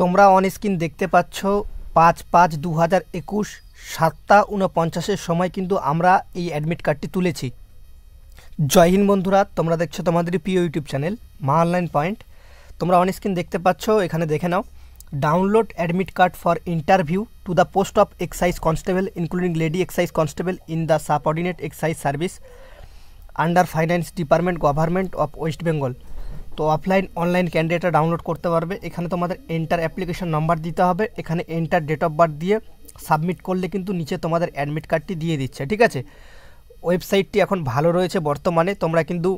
তোমরা on screen দেখতে পাচ্ছ পাঁচ পাঁচ দু হাজার একুশ সাতটা উনপঞ্চাশের সময় কিন্তু আমরা এই অ্যাডমিট কার্ডটি তুলেছি জয় হিন্দ বন্ধুরা তোমরা দেখছো তোমাদেরই প্রিয় YouTube channel Maa online point তোমরা অন স্ক্রিন দেখতে পাচ্ছ এখানে দেখে নাও download admit card for interview to the post of excise constable including lady excise constable in the subordinate excise service under finance department government of West Bengal তো offline online ক্যান্ডিডেটটা download করতে পারবে এখানে তোমাদের এন্টার অ্যাপ্লিকেশন নাম্বার দিতে হবে এখানে enter date of birth দিয়ে submit করলে কিন্তু নিচে তোমাদের অ্যাডমিট কার্ডটি দিয়ে দিচ্ছে ঠিক আছে ওয়েবসাইটটি এখন ভালো রয়েছে বর্তমানে তোমরা কিন্তু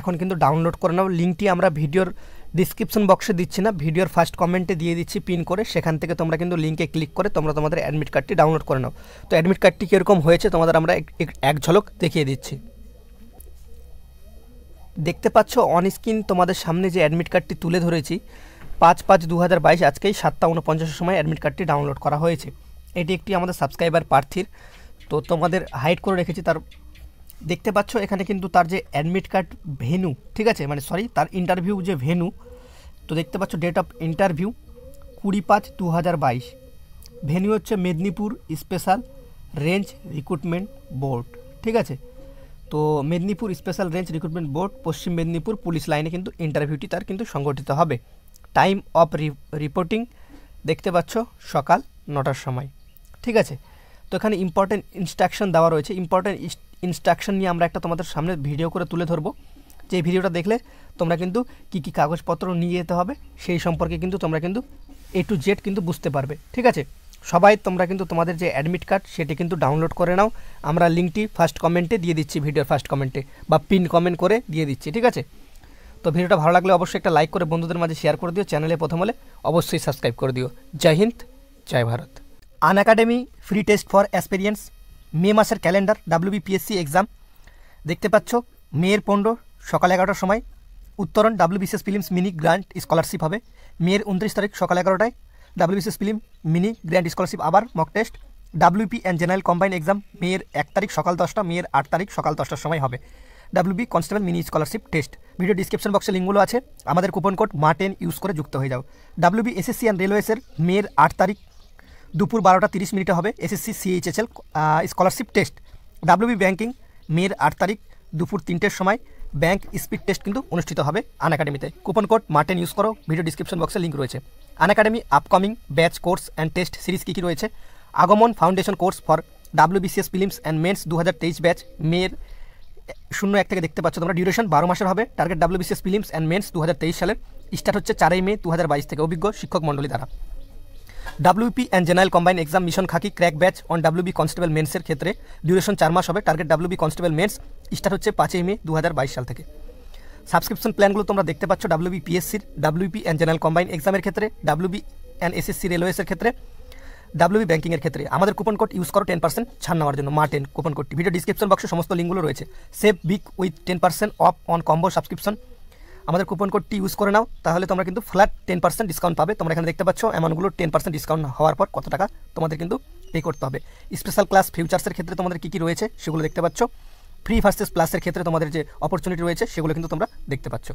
এখন কিন্তু ডাউনলোড করে নাও লিঙ্কটি আমরা ভিডিওর ডিসক্রিপশন বক্সে দিচ্ছি না ভিডিওর ফার্স্ট কমেন্টে দিয়ে দিচ্ছি পিন করে সেখান থেকে তোমরা কিন্তু লিঙ্কে ক্লিক করে তোমরা তোমাদের অ্যাডমিট কার্ডটি ডাউনলোড করে নাও তো অ্যাডমিট কার্ডটি কীরকম হয়েছে তোমাদের আমরা এক ঝলক দেখিয়ে দিচ্ছি দেখতে পাচ্ছ অন স্ক্রিন তোমাদের সামনে যে অ্যাডমিট কার্ডটি তুলে ধরেছি পাঁচ পাঁচ দু হাজার বাইশ আজকেই সাতটা ঊনপঞ্চাশের সময় অ্যাডমিট কার্ডটি ডাউনলোড করা হয়েছে এটি একটি আমাদের সাবস্ক্রাইবার প্রার্থীর তো তোমাদের হাইড করে রেখেছি তার দেখতে পাচ্ছ এখানে কিন্তু তার যে অ্যাডমিট কার্ড ভেনু ঠিক আছে মানে সরি তার ইন্টারভিউ যে ভেনু তো দেখতে পাচ্ছ ডেট অফ ইন্টারভিউ কুড়ি পাঁচ দু হাজার বাইশ ভেনু হচ্ছে Medinipur special range recruitment board ঠিক আছে তো Medinipur special range recruitment board পশ্চিম মেদিনীপুর পুলিশ লাইনে কিন্তু ইন্টারভিউটি তার কিন্তু সংগঠিত হবে টাইম অফ রিপোর্টিং দেখতে পাচ্ছ সকাল নটার সময় ঠিক আছে তো এখানে ইম্পর্টেন্ট ইনস্ট্রাকশন দেওয়া রয়েছে ইম্পর্টেন্ট ইনস্ট্রাকশন নিয়ে আমরা একটা তোমাদের সামনে ভিডিও করে তুলে ধরবো যে ভিডিওটা দেখলে তোমরা কিন্তু কি কি কাগজপত্র নিয়ে যেতে হবে সেই সম্পর্কে কিন্তু তোমরা কিন্তু এ টু জেড কিন্তু বুঝতে পারবে ঠিক আছে সবাই তোমরা কিন্তু তোমাদের যে অ্যাডমিট কার্ড সেটি কিন্তু ডাউনলোড করে নাও আমরা লিঙ্কটি ফার্স্ট কমেন্টে দিয়ে দিচ্ছি ভিডিওর ফার্স্ট কমেন্টে বা পিন কমেন্ট করে দিয়ে দিচ্ছি ঠিক আছে তো ভিডিওটা ভালো লাগলে অবশ্যই একটা লাইক করে বন্ধুদের মাঝে শেয়ার করে দিও চ্যানেলে প্রথম হলে অবশ্যই সাবস্ক্রাইব করে দিও জয় হিন্দ জয় ভারত Unacademy free test for aspirants May মাসের ক্যালেন্ডার ডাব্লিউবিপিএসসি এক্সাম দেখতে পাচ্ছ মেয়ের পনেরো সকাল এগারোটার সময় উত্তরণ WBCS prelims mini grant scholarship হবে মেয়ের উনত্রিশ তারিখ সকাল এগারোটায় WBCS prelims mini grand scholarship আবার mock test WBP and general combine exam মেয়ের এক তারিখ সকাল দশটা মেয়ের আট তারিখ সকাল দশটার সময় হবে WB constable mini scholarship test video description বক্সে লিঙ্কগুলো আছে আমাদের কুপন কোড মার্টেন ইউজ করে যুক্ত হয়ে যাও ডাব্লিউবি এসএসসি অ্যান্ড রেলওয়েসের মেয়ের আট তারিখ দুপুর বারোটা তিরিশ মিনিটে হবে SSC CHSL scholarship test WB banking মেয়ের আট তারিখ দুপুর তিনটের সময় ব্যাংক স্পিড টেস্ট কিন্তু অনুষ্ঠিত হবে আন একাডেমিতে কুপন কোড মার্টেন ইউজ করো ভিডিও ডিসক্রিপশন বক্সে লিঙ্ক রয়েছে Unacademy upcoming batch course and test series কী কী রয়েছে আগমন foundation course for WBCS prelims and mains দু ব্যাচ মেয়ের শূন্য এক থেকে দেখতে পাচ্ছ তোমরা ডিউরেশন বারো মাসের হবে target WBCS prelims and mains দু সালের স্টার্ট হচ্ছে চারই মে দু থেকে অভিজ্ঞ শিক্ষক মণ্ডলী দ্বারা WBP and general combine exam mission খাকি crack batch on WB constable মেন্সের ক্ষেত্রে ডিউরেশন চার মাস হবে target WB constable mains start হচ্ছে পাঁচই মে দু সাল থেকে সাবস্ক্রিপশন প্ল্যানগুলো তোমরা দেখতে পাচ্ছ ডাব্লিউবি পিএসসির ডাব্লিউপি অ্যান্ড জেনারেল কম্বাইন এক্সামের ক্ষেত্রে ডাব্লিউবি অ্যান্ড এসএসসি রেলওয়েসের ক্ষেত্রে ডাব্লিউবি ব্যাঙ্কিংয়ের ক্ষেত্রে আমাদের কুপন কোড ইউজ করো টেন পার্সেন্ট ছাড় নেওয়ার জন্য মা টেন কুপন কোডটি ভিডিও ডিসক্রিপশন বক্সে সমস্ত লিঙ্কগুলো রয়েছে save big with ten percent off on combo subscription আমাদের কুপন কোডটি ইউজ করে নাও তাহলে তোমরা কিন্তু ফ্ল্যাট টেন পার্সেন্ট ডিসকাউন্ট পাবে তোমরা এখানে দেখতে পাচ্ছ অ্যামাউন্টগুলো টেন পার্সেন্ট ডিসকাউন্ট হওয়ার পর কত টাকা তোমাদের কিন্তু পে করতে হবে স্পেশাল ক্লাস ফিউচার্সের ক্ষেত্রে তোমাদের কী কী রয়েছে সেগুলো দেখতে পাচ্ছ ফ্রি ভার্সেস প্লাসের ক্ষেত্রে তোমাদের যে অপরচুনিটি রয়েছে সেগুলো কিন্তু তোমরা দেখতে পাচ্ছ